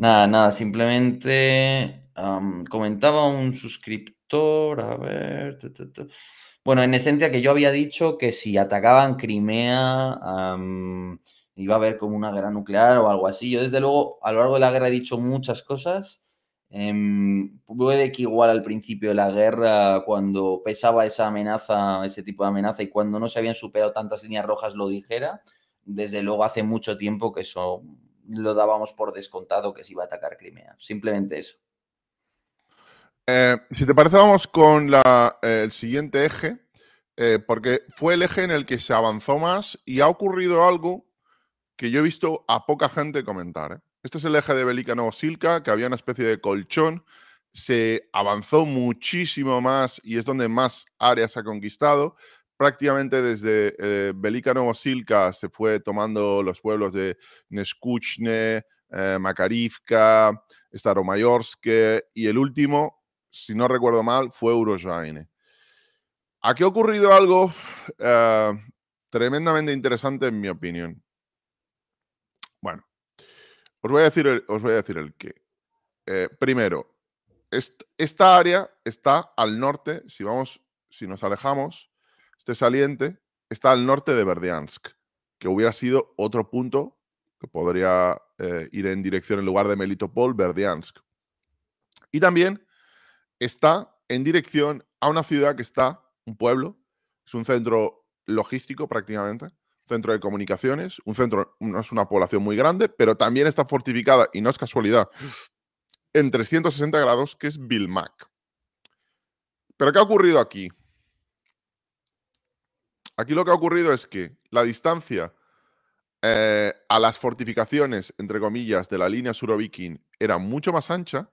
Nada, nada, simplemente comentaba un suscriptor, a ver... Bueno, en esencia que yo había dicho que si atacaban Crimea iba a haber como una guerra nuclear o algo así. Yo desde luego a lo largo de la guerra he dicho muchas cosas. Em, puede que igual al principio de la guerra, cuando pesaba esa amenaza, ese tipo de amenaza, y cuando no se habían superado tantas líneas rojas, lo dijera. Desde luego hace mucho tiempo que eso lo dábamos por descontado que se iba a atacar Crimea. Simplemente eso. Eh, si te parece, vamos con eh, el siguiente eje, eh, porque fue el eje en el que se avanzó más y ha ocurrido algo que yo he visto a poca gente comentar. Este es el eje de Belicano Silca, que había una especie de colchón se avanzó muchísimo más y es donde más áreas ha conquistado prácticamente desde eh, Belícano se fue tomando los pueblos de Neskuchne, eh, Makarivka, Staromayorske y el último, si no recuerdo mal, fue Urojaine. Aquí ha ocurrido algo eh, tremendamente interesante en mi opinión. Bueno, os voy a decir el, os voy a decir el qué. Eh, primero, esta área está al norte, si, vamos, si nos alejamos, saliente está al norte de Berdiansk, que hubiera sido otro punto que podría eh, ir en dirección en lugar de Melitopol, Berdiansk. Y también está en dirección a una ciudad que está, un pueblo, es un centro logístico prácticamente, centro de comunicaciones, un centro, no es una población muy grande, pero también está fortificada, y no es casualidad, en 360 grados, que es Bilmac. ¿Pero qué ha ocurrido aquí? Aquí lo que ha ocurrido es que la distancia eh, a las fortificaciones, entre comillas, de la línea suroviking era mucho más ancha,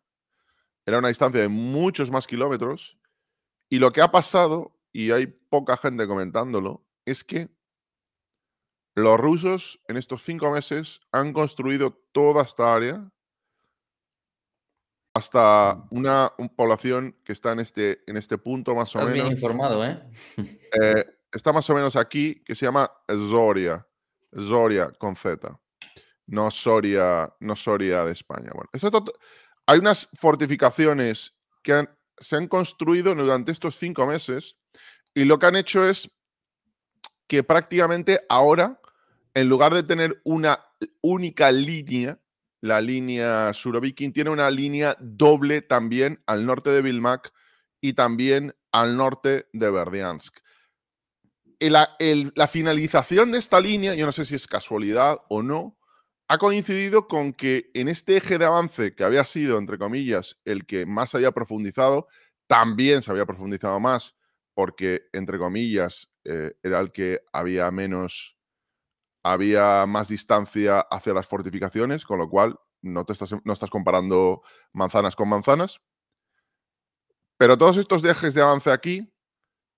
era una distancia de muchos más kilómetros, y lo que ha pasado, y hay poca gente comentándolo, es que los rusos en estos cinco meses han construido toda esta área hasta mm. una, población que está en este, en este punto más o menos. Bien informado, ¿eh? eh está más o menos aquí, que se llama Zoria. Zoria con Z. No Soria, no Soria de España. Bueno, hay unas fortificaciones que se han construido durante estos cinco meses y lo que han hecho es que prácticamente ahora, en lugar de tener una única línea, la línea Surovikin tiene una línea doble también al norte de Vilmac y también al norte de Berdiansk la finalización de esta línea, yo no sé si es casualidad o no, ha coincidido con que en este eje de avance que había sido, entre comillas, el que más había profundizado, también se había profundizado más, porque, entre comillas, eh, era el que había menos, había más distancia hacia las fortificaciones, con lo cual no, te estás, no estás comparando manzanas con manzanas. Pero todos estos ejes de avance aquí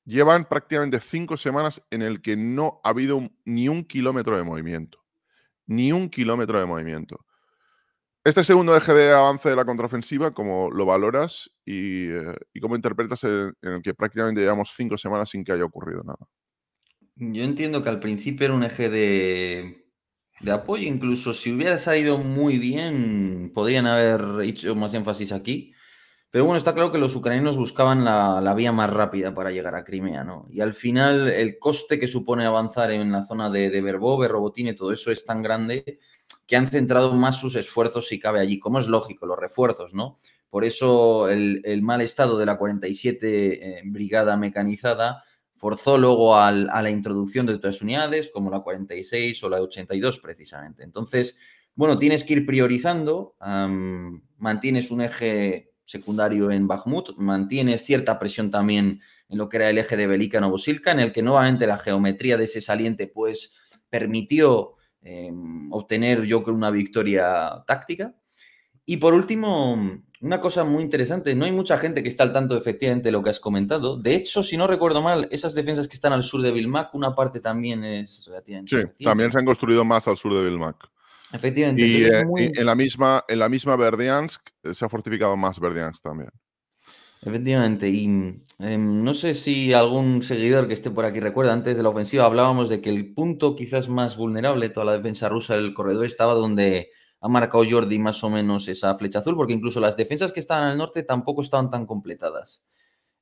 llevan prácticamente cinco semanas en el que no ha habido ni un kilómetro de movimiento. Ni un kilómetro de movimiento. Este segundo eje de avance de la contraofensiva, ¿cómo lo valoras y, eh, cómo interpretas en el que prácticamente llevamos cinco semanas sin que haya ocurrido nada? Yo entiendo que al principio era un eje de, de apoyo, incluso si hubiera salido muy bien, podrían haber hecho más énfasis aquí pero bueno, está claro que los ucranianos buscaban la, vía más rápida para llegar a Crimea, ¿no? Y al final el coste que supone avanzar en la zona de, de Verbove, Robotín y todo eso es tan grande que han centrado más sus esfuerzos si cabe allí, como es lógico, los refuerzos, ¿no? Por eso el, mal estado de la 47 eh, Brigada Mecanizada forzó luego a la introducción de otras unidades, como la 46 o la 82 precisamente. Entonces, bueno, tienes que ir priorizando, mantienes un eje secundario en Bakhmut, mantiene cierta presión también en lo que era el eje de Velika Novosilka, en el que nuevamente la geometría de ese saliente pues permitió eh, obtener yo creo una victoria táctica. Y por último, una cosa muy interesante, no hay mucha gente que está al tanto efectivamente de lo que has comentado. De hecho, si no recuerdo mal, esas defensas que están al sur de Vilmac, una parte también es relativamente... Sí, también se han construido más al sur de Vilmac. Efectivamente. Eh, y, en, la misma, en la misma Verdiansk eh, se ha fortificado más Verdiansk también. Efectivamente, y em, no sé si algún seguidor que esté por aquí recuerda, antes de la ofensiva hablábamos de que el punto quizás más vulnerable toda la defensa rusa del corredor estaba donde ha marcado Jordi más o menos esa flecha azul, porque incluso las defensas que estaban al norte tampoco estaban tan completadas.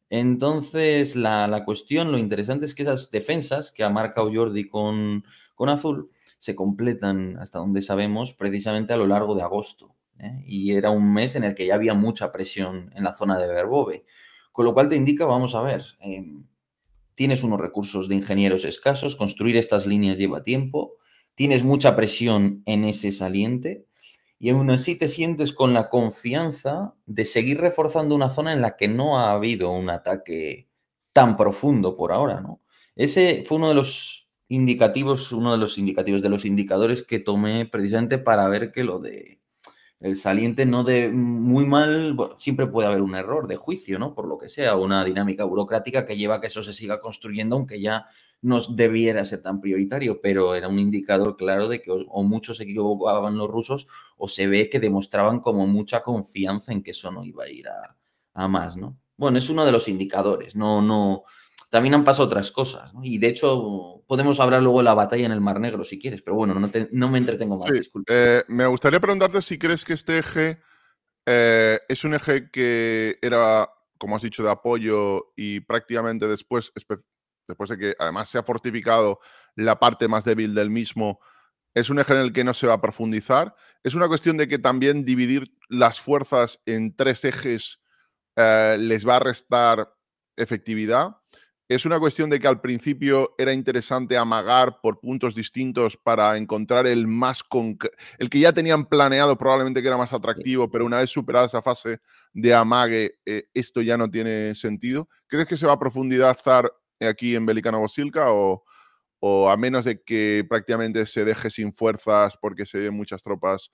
Entonces, la, cuestión, lo interesante es que esas defensas que ha marcado Jordi con, con azul, se completan, hasta donde sabemos, precisamente a lo largo de agosto. ¿eh? Y era un mes en el que ya había mucha presión en la zona de Verbove. Con lo cual te indica, vamos a ver, eh, tienes unos recursos de ingenieros escasos, construir estas líneas lleva tiempo, tienes mucha presión en ese saliente y aún así te sientes con la confianza de seguir reforzando una zona en la que no ha habido un ataque tan profundo por ahora, ¿no? Ese fue uno de los indicativos, uno de los indicativos de los indicadores que tomé precisamente para ver que lo de el saliente no de muy mal, siempre puede haber un error de juicio, ¿no? Por lo que sea, una dinámica burocrática que lleva a que eso se siga construyendo, aunque ya no debiera ser tan prioritario, pero era un indicador claro de que o, muchos se equivocaban los rusos o se ve que demostraban como mucha confianza en que eso no iba a ir a, a más, ¿no? Bueno, es uno de los indicadores, no, no, también han pasado otras cosas. Y de hecho, podemos hablar luego de la batalla en el Mar Negro si quieres, pero bueno, no, me entretengo más. Eh, me gustaría preguntarte si crees que este eje eh, es un eje que era, como has dicho, de apoyo y prácticamente después, después de que además se ha fortificado la parte más débil del mismo. Es un eje en el que no se va a profundizar. Es una cuestión de que también dividir las fuerzas en tres ejes eh, les va a restar efectividad. ¿Es una cuestión de que al principio era interesante amagar por puntos distintos para encontrar el más el que ya tenían planeado probablemente que era más atractivo, pero una vez superada esa fase de amague, eh, esto ya no tiene sentido? ¿Crees que se va a profundizar aquí en Belicano bosilca o, o a menos de que prácticamente se deje sin fuerzas porque se ven muchas tropas,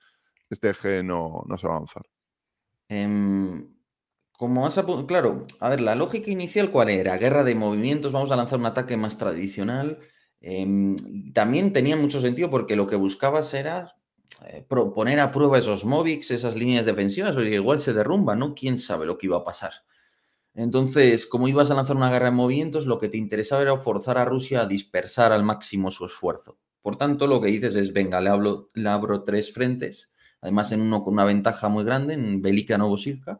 este eje no, se va a avanzar? Em, como has claro, a ver, la lógica inicial, ¿cuál era? Guerra de movimientos, vamos a lanzar un ataque más tradicional. Em, también tenía mucho sentido porque lo que buscabas era eh, proponer poner a prueba esos MOVICs, esas líneas defensivas, porque igual se derrumba, ¿no? ¿Quién sabe lo que iba a pasar? Entonces, como ibas a lanzar una guerra de movimientos, lo que te interesaba era forzar a Rusia a dispersar al máximo su esfuerzo. Por tanto, lo que dices es, venga, le, abro tres frentes, además en uno con una ventaja muy grande, en Belica Novosilka,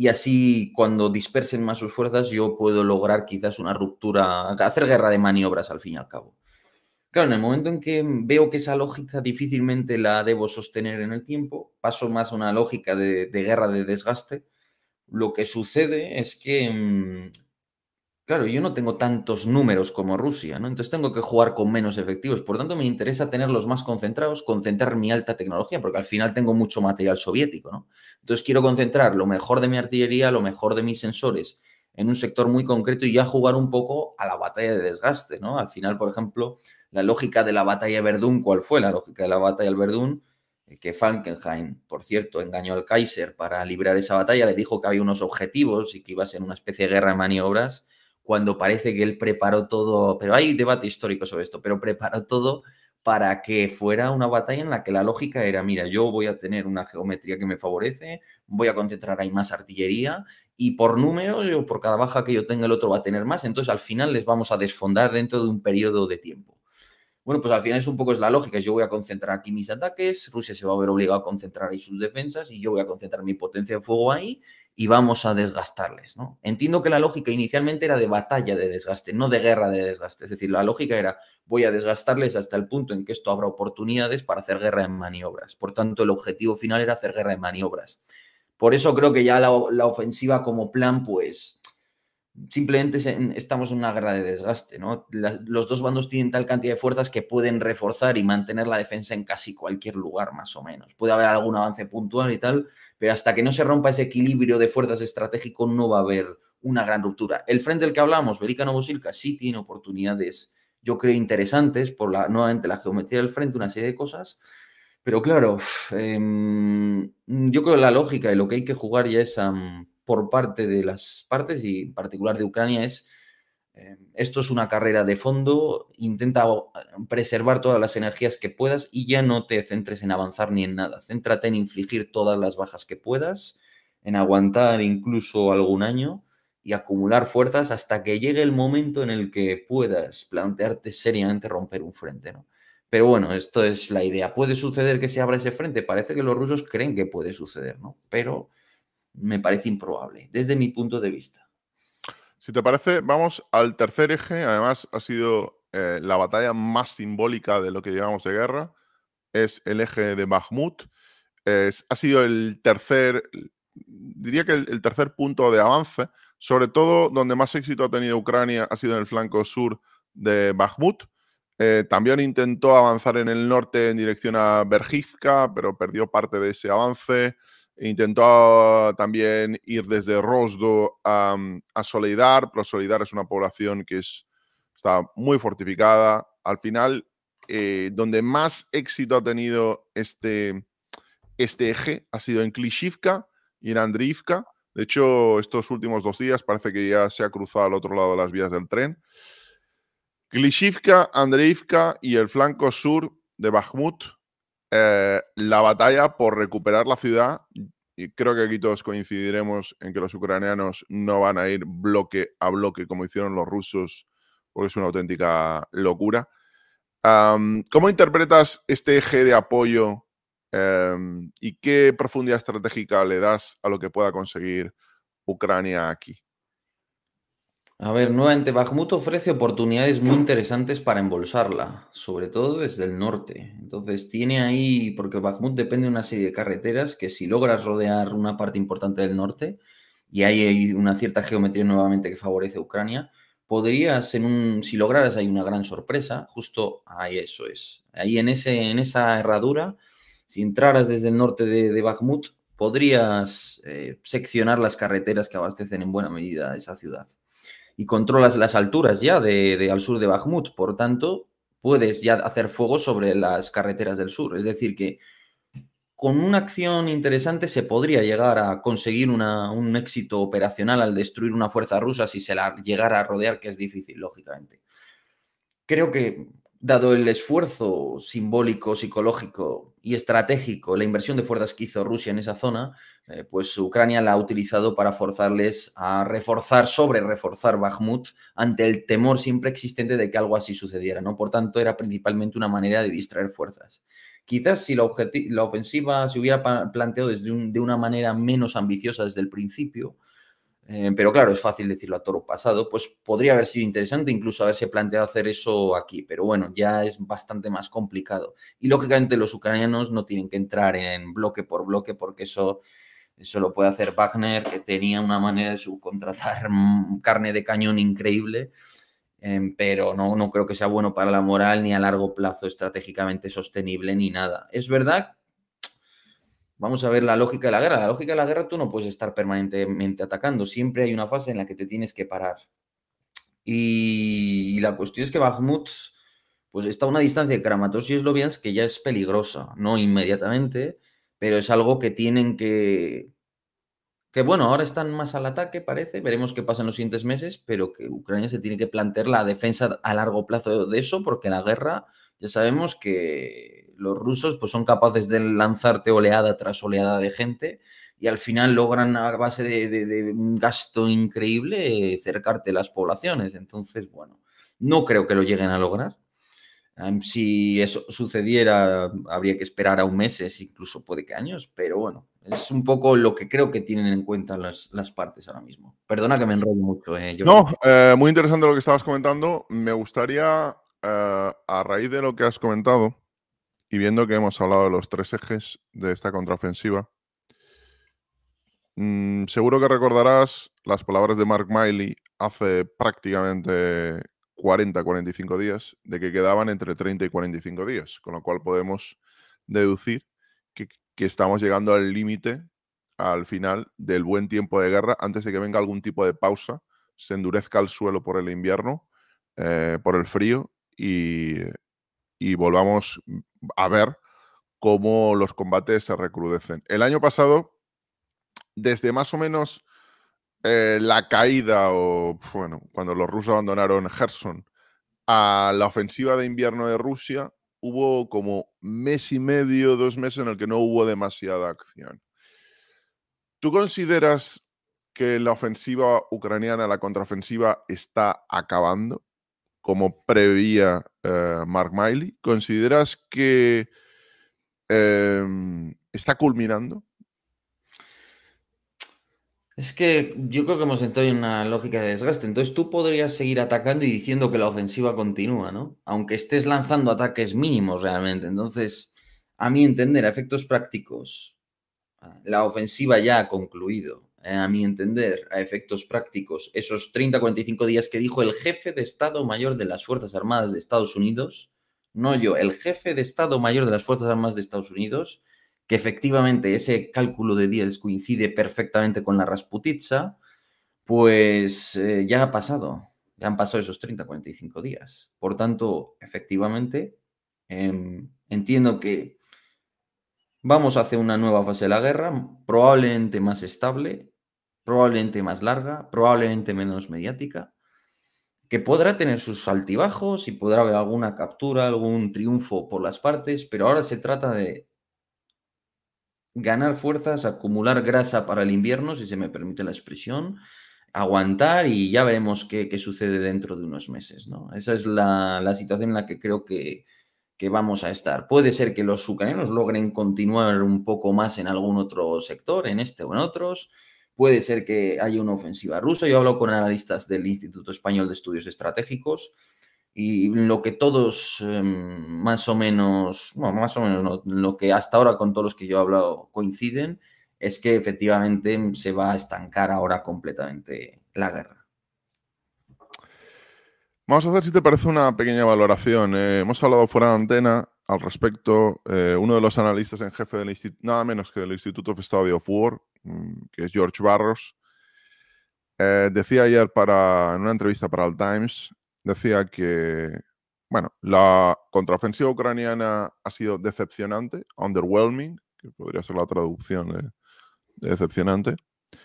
y así cuando dispersen más sus fuerzas yo puedo lograr quizás una ruptura, hacer guerra de maniobras al fin y al cabo. Claro, en el momento en que veo que esa lógica difícilmente la debo sostener en el tiempo, paso más a una lógica de, guerra de desgaste, lo que sucede es que mm, Claro, yo no tengo tantos números como Rusia, ¿no? Entonces tengo que jugar con menos efectivos. Por tanto, me interesa tenerlos más concentrados, concentrar mi alta tecnología, porque al final tengo mucho material soviético, ¿no? Entonces quiero concentrar lo mejor de mi artillería, lo mejor de mis sensores en un sector muy concreto y ya jugar un poco a la batalla de desgaste, ¿no? Al final, por ejemplo, la lógica de la batalla de Verdún, ¿cuál fue la lógica de la batalla de Verdún? Eh, que Falkenhayn, por cierto, engañó al Kaiser para librar esa batalla, le dijo que había unos objetivos y que iba a ser una especie de guerra de maniobras cuando parece que él preparó todo, pero hay debate histórico sobre esto, pero preparó todo para que fuera una batalla en la que la lógica era, mira, yo voy a tener una geometría que me favorece, voy a concentrar ahí más artillería y por número, yo por cada baja que yo tenga el otro va a tener más, entonces al final les vamos a desfondar dentro de un periodo de tiempo. Bueno, pues al final es un poco es la lógica. Yo voy a concentrar aquí mis ataques, Rusia se va a ver obligado a concentrar ahí sus defensas y yo voy a concentrar mi potencia de fuego ahí y vamos a desgastarles, ¿no? Entiendo que la lógica inicialmente era de batalla de desgaste, no de guerra de desgaste. Es decir, la lógica era voy a desgastarles hasta el punto en que esto habrá oportunidades para hacer guerra en maniobras. Por tanto, el objetivo final era hacer guerra en maniobras. Por eso creo que ya la ofensiva como plan, pues simplemente estamos en una guerra de desgaste, ¿no? los dos bandos tienen tal cantidad de fuerzas que pueden reforzar y mantener la defensa en casi cualquier lugar, más o menos. Puede haber algún avance puntual y tal, pero hasta que no se rompa ese equilibrio de fuerzas estratégico no va a haber una gran ruptura. El frente del que hablamos, Belica Novosilka, sí tiene oportunidades, yo creo, interesantes por la, nuevamente la geometría del frente, una serie de cosas, pero claro, em, yo creo que la lógica y lo que hay que jugar ya es... Mm, por parte de las partes y en particular de Ucrania es eh, esto es una carrera de fondo, intenta preservar todas las energías que puedas y ya no te centres en avanzar ni en nada. Céntrate en infligir todas las bajas que puedas, en aguantar incluso algún año y acumular fuerzas hasta que llegue el momento en el que puedas plantearte seriamente romper un frente. ¿no? Pero bueno, esto es la idea. Puede suceder que se abra ese frente. Parece que los rusos creen que puede suceder, ¿no? Pero me parece improbable, desde mi punto de vista. Si te parece, vamos al tercer eje. Además, ha sido eh, la batalla más simbólica de lo que llevamos de guerra. Es el eje de Bakhmut. ha sido el tercer, diría que el, tercer punto de avance. Sobre todo, donde más éxito ha tenido Ucrania ha sido en el flanco sur de Bakhmut. Eh, también intentó avanzar en el norte en dirección a Berjivka, pero perdió parte de ese avance. Intentó también ir desde Rosdo a, mm, a Soledad, pero Soledad es una población que está muy fortificada. Al final, eh, donde más éxito ha tenido este, este eje ha sido en Klishivka y en Andriivka. De hecho, estos últimos dos días parece que ya se ha cruzado al otro lado de las vías del tren. Klishivka, Andriivka y el flanco sur de Bakhmut eh, la batalla por recuperar la ciudad, y creo que aquí todos coincidiremos en que los ucranianos no van a ir bloque a bloque como hicieron los rusos, porque es una auténtica locura. ¿Cómo interpretas este eje de apoyo em, y qué profundidad estratégica le das a lo que pueda conseguir Ucrania aquí? A ver, nuevamente, Bakhmut ofrece oportunidades muy interesantes para embolsarla, sobre todo desde el norte. Entonces tiene ahí, porque Bakhmut depende de una serie de carreteras que si logras rodear una parte importante del norte, y ahí hay una cierta geometría nuevamente que favorece a Ucrania, podrías, un, si lograras hay una gran sorpresa, justo ahí eso es. Ahí en, ese, en esa herradura, si entraras desde el norte de, Bakhmut, podrías eh, seccionar las carreteras que abastecen en buena medida esa ciudad y controlas las alturas ya de, al sur de Bakhmut. Por tanto, puedes ya hacer fuego sobre las carreteras del sur. Es decir, que con una acción interesante se podría llegar a conseguir un éxito operacional al destruir una fuerza rusa si se la llegara a rodear, que es difícil, lógicamente. Creo que dado el esfuerzo simbólico, psicológico y estratégico, la inversión de fuerzas que hizo Rusia en esa zona, eh, pues Ucrania la ha utilizado para forzarles a reforzar, sobre reforzar Bakhmut ante el temor siempre existente de que algo así sucediera, ¿no? Por tanto, era principalmente una manera de distraer fuerzas. Quizás si la, ofensiva se hubiera planteado desde de una manera menos ambiciosa desde el principio, eh, pero claro, es fácil decirlo a toro pasado, pues podría haber sido interesante incluso haberse planteado hacer eso aquí, pero bueno, ya es bastante más complicado. Y lógicamente los ucranianos no tienen que entrar en bloque por bloque porque eso, eso lo puede hacer Wagner, que tenía una manera de subcontratar carne de cañón increíble, em, pero no, no creo que sea bueno para la moral ni a largo plazo estratégicamente sostenible ni nada. Es verdad Vamos a ver la lógica de la guerra. La lógica de la guerra, tú no puedes estar permanentemente atacando. Siempre hay una fase en la que te tienes que parar. Y, la cuestión es que Bakhmut pues está a una distancia de Kramatorsk y Slovians que ya es peligrosa. No inmediatamente, pero es algo que tienen que, bueno, ahora están más al ataque, parece, veremos qué pasa en los siguientes meses, pero que Ucrania se tiene que plantear la defensa a largo plazo de eso, porque la guerra ya sabemos que los rusos pues, son capaces de lanzarte oleada tras oleada de gente y al final logran a base de, un gasto increíble cercarte las poblaciones. Entonces, bueno, no creo que lo lleguen a lograr. si eso sucediera, habría que esperar a un mes incluso puede que años, pero bueno, es un poco lo que creo que tienen en cuenta las, partes ahora mismo. Perdona que me enrollo mucho. Eh, no, eh, muy interesante lo que estabas comentando. Me gustaría, eh, a raíz de lo que has comentado y viendo que hemos hablado de los tres ejes de esta contraofensiva, mm, seguro que recordarás las palabras de Mark Miley hace prácticamente 40, 45 días, de que quedaban entre 30 y 45 días, con lo cual podemos deducir que que estamos llegando al límite, al final del buen tiempo de guerra, antes de que venga algún tipo de pausa, se endurezca el suelo por el invierno, eh, por el frío, y, volvamos a ver cómo los combates se recrudecen. El año pasado, desde más o menos eh, la caída o, bueno, cuando los rusos abandonaron Gerson, a la ofensiva de invierno de Rusia, hubo como mes y medio, dos meses en el que no hubo demasiada acción. ¿Tú consideras que la ofensiva ucraniana, la contraofensiva, está acabando, como preveía eh, Mark Miley? ¿Consideras que em, está culminando? Es que yo creo que hemos entrado en una lógica de desgaste. Entonces tú podrías seguir atacando y diciendo que la ofensiva continúa, ¿no? Aunque estés lanzando ataques mínimos realmente. Entonces, a mi entender, a efectos prácticos, la ofensiva ya ha concluido. Eh, a mi entender, a efectos prácticos, esos 30-45 días que dijo el jefe de Estado Mayor de las Fuerzas Armadas de Estados Unidos, no yo, el jefe de Estado Mayor de las Fuerzas Armadas de Estados Unidos, que efectivamente ese cálculo de días coincide perfectamente con la Rasputitsa, pues eh, ya ha pasado, ya han pasado esos 30, 45 días. Por tanto, efectivamente, em, entiendo que vamos a hacer una nueva fase de la guerra, probablemente más estable, probablemente más larga, probablemente menos mediática, que podrá tener sus altibajos y podrá haber alguna captura, algún triunfo por las partes, pero ahora se trata de ganar fuerzas, acumular grasa para el invierno, si se me permite la expresión, aguantar y ya veremos qué, sucede dentro de unos meses. Esa es la, situación en la que creo que, que, vamos a estar. Puede ser que los ucranianos logren continuar un poco más en algún otro sector, en este o en otros. Puede ser que haya una ofensiva rusa. Yo hablo con analistas del Instituto Español de Estudios Estratégicos y lo que todos em, más o menos, bueno, más o menos lo que hasta ahora con todos los que yo he hablado coinciden, es que efectivamente em, se va a estancar ahora completamente la guerra. Vamos a hacer, si te parece, una pequeña valoración. Eh, hemos hablado fuera de antena al respecto. Eh, uno de los analistas en jefe del instituto, nada menos que del Instituto of Study of War, mm, que es George Barros, eh, decía ayer para, en una entrevista para el Times decía que, bueno, la contraofensiva ucraniana ha sido decepcionante, underwhelming, que podría ser la traducción de, decepcionante.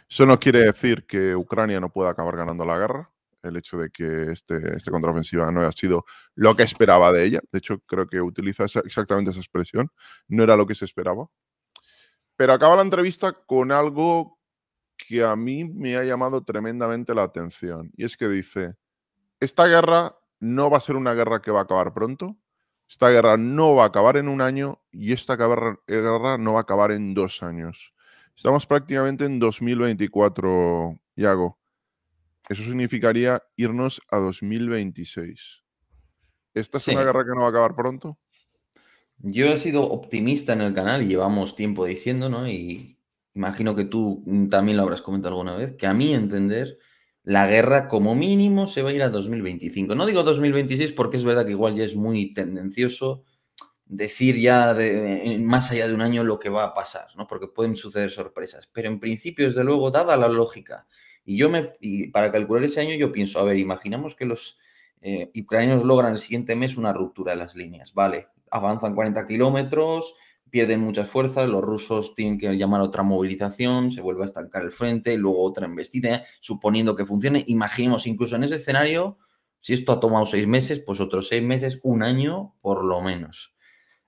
Eso no quiere decir que Ucrania no pueda acabar ganando la guerra, el hecho de que este, este contraofensiva no haya sido lo que esperaba de ella. De hecho, creo que utiliza exactamente esa expresión. No era lo que se esperaba. Pero acaba la entrevista con algo que a mí me ha llamado tremendamente la atención. Y es que dice, esta guerra no va a ser una guerra que va a acabar pronto, esta guerra no va a acabar en un año y esta guerra no va a acabar en dos años. Estamos prácticamente en 2024, Iago. Eso significaría irnos a 2026. ¿Esta es una guerra que no va a acabar pronto? Yo he sido optimista en el canal y llevamos tiempo diciendo, ¿no? Y imagino que tú también lo habrás comentado alguna vez, que a mi entender la guerra como mínimo se va a ir a 2025. No digo 2026 porque es verdad que igual ya es muy tendencioso decir ya más allá de un año lo que va a pasar, ¿no? Porque pueden suceder sorpresas. Pero en principio, desde luego, dada la lógica, y yo me y para calcular ese año yo pienso, a ver, imaginamos que los eh, ucranianos logran el siguiente mes una ruptura de las líneas, ¿vale? Avanzan 40 kilómetros, pierden mucha fuerza, los rusos tienen que llamar a otra movilización, se vuelve a estancar el frente, luego otra embestida, suponiendo que funcione. Imaginemos incluso en ese escenario, si esto ha tomado seis meses, pues otros seis meses, un año por lo menos.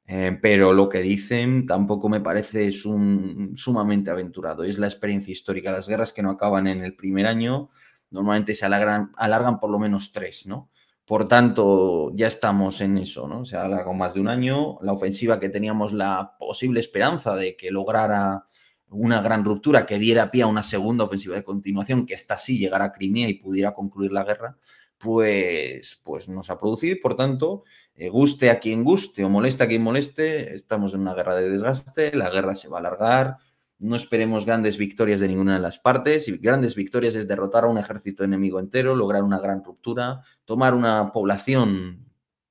Eh, pero lo que dicen tampoco me parece sumamente aventurado. Es la experiencia histórica. Las guerras que no acaban en el primer año normalmente se alargan por lo menos tres, ¿no? Por tanto, ya estamos en eso, ¿no? Se ha alargado más de un año. La ofensiva que teníamos la posible esperanza de que lograra una gran ruptura, que diera pie a una segunda ofensiva de continuación, que esta sí llegara a Crimea y pudiera concluir la guerra, pues, pues nos ha producido por tanto, eh, guste a quien guste o moleste a quien moleste, estamos en una guerra de desgaste, la guerra se va a alargar, no esperemos grandes victorias de ninguna de las partes. Y grandes victorias es derrotar a un ejército enemigo entero, lograr una gran ruptura, tomar una población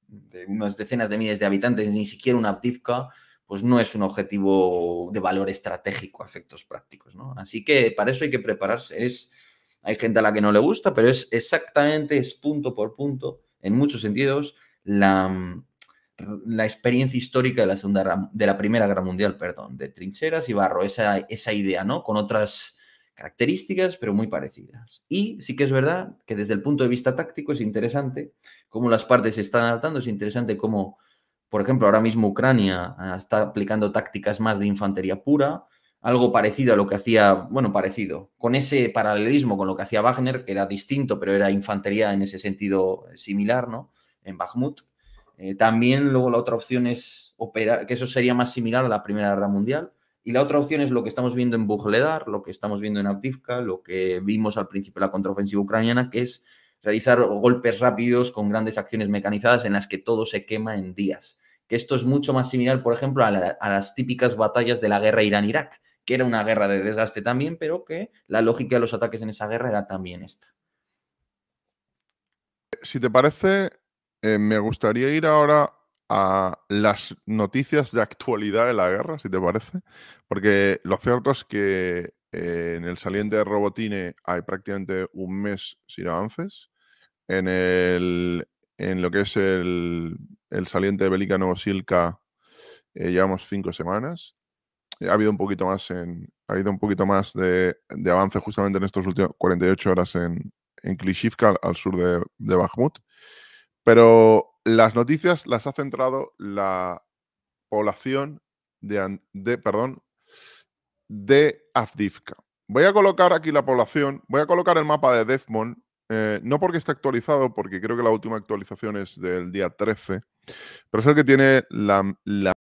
de unas decenas de miles de habitantes, ni siquiera una Abdivka, pues no es un objetivo de valor estratégico a efectos prácticos. ¿no? Así que para eso hay que prepararse. Es, hay gente a la que no le gusta, pero es exactamente, es punto por punto, en muchos sentidos, la, la experiencia histórica de la, de la Primera Guerra Mundial, perdón, de Trincheras y Barro, esa, esa idea, ¿no? Con otras características, pero muy parecidas. Y sí que es verdad que desde el punto de vista táctico es interesante cómo las partes se están adaptando, es interesante cómo, por ejemplo, ahora mismo Ucrania ah, está aplicando tácticas más de infantería pura, algo parecido a lo que hacía, bueno, parecido, con ese paralelismo con lo que hacía Wagner, que era distinto, pero era infantería en ese sentido similar, ¿no? En Bakhmut. Eh, también luego la otra opción es operar, que eso sería más similar a la Primera Guerra Mundial. Y la otra opción es lo que estamos viendo en Bugledar, lo que estamos viendo en Avdivka, lo que vimos al principio de la contraofensiva ucraniana, que es realizar golpes rápidos con grandes acciones mecanizadas en las que todo se quema en días. Que esto es mucho más similar, por ejemplo, a las típicas batallas de la guerra Irán-Irak, que era una guerra de desgaste también, pero que la lógica de los ataques en esa guerra era también esta. Si te parece, eh, me gustaría ir ahora a las noticias de actualidad de la guerra, si te parece, porque lo cierto es que eh, en el saliente de Robotine hay prácticamente un mes sin avances. En, en lo que es el, saliente de Belica Novosilka eh, llevamos cinco semanas. Ha habido un poquito más, en, ha habido un poquito más de, de avance justamente en estos últimos 48 horas en, en Klishivka, al, sur de, de Bakhmut. Pero las noticias las ha centrado la población de, de, perdón, de Afdivka. Voy a colocar aquí la población, voy a colocar el mapa de Devmon, eh, no porque esté actualizado, porque creo que la última actualización es del día 13, pero es el que tiene la